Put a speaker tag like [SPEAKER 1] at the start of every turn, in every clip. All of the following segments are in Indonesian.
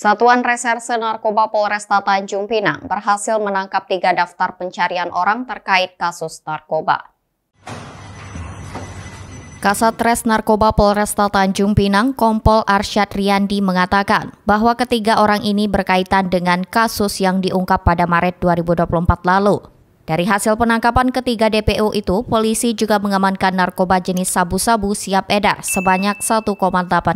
[SPEAKER 1] Satuan Reserse Narkoba Polresta Tanjung Pinang berhasil menangkap tiga daftar pencarian orang terkait kasus narkoba. Kasatres Narkoba Polresta Tanjung Pinang, Kompol Arsyad Riyandi mengatakan bahwa ketiga orang ini berkaitan dengan kasus yang diungkap pada Maret 2024 lalu. Dari hasil penangkapan ketiga DPO itu, polisi juga mengamankan narkoba jenis sabu-sabu siap edar sebanyak 1,8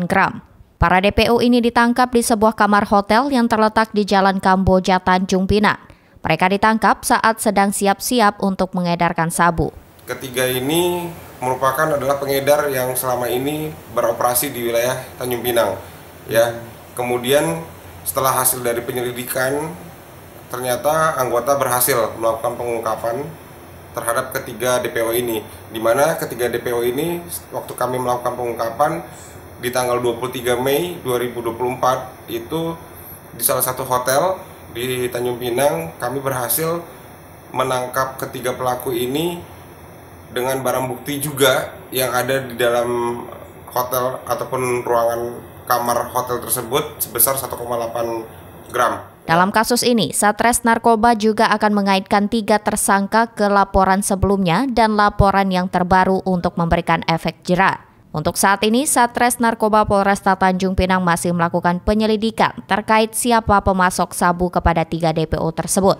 [SPEAKER 1] gram. Para DPO ini ditangkap di sebuah kamar hotel yang terletak di Jalan Kamboja Tanjung Pinang. Mereka ditangkap saat sedang siap-siap untuk mengedarkan sabu.
[SPEAKER 2] Ketiga ini merupakan adalah pengedar yang selama ini beroperasi di wilayah Tanjung Pinang. Ya, kemudian setelah hasil dari penyelidikan ternyata anggota berhasil melakukan pengungkapan terhadap ketiga DPO ini. Di mana ketiga DPO ini waktu kami melakukan pengungkapan di tanggal 23 Mei 2024 itu di salah satu hotel di Tanjung Pinang kami berhasil menangkap ketiga pelaku ini dengan barang bukti juga yang ada di dalam hotel ataupun ruangan kamar hotel tersebut sebesar 1,8 gram.
[SPEAKER 1] Dalam kasus ini, Satres Narkoba juga akan mengaitkan tiga tersangka ke laporan sebelumnya dan laporan yang terbaru untuk memberikan efek jerat. Untuk saat ini, Satres Narkoba Polresta Tanjung Pinang masih melakukan penyelidikan terkait siapa pemasok sabu kepada tiga DPO tersebut.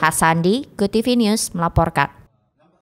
[SPEAKER 1] Hasandi, Good TV News melaporkan.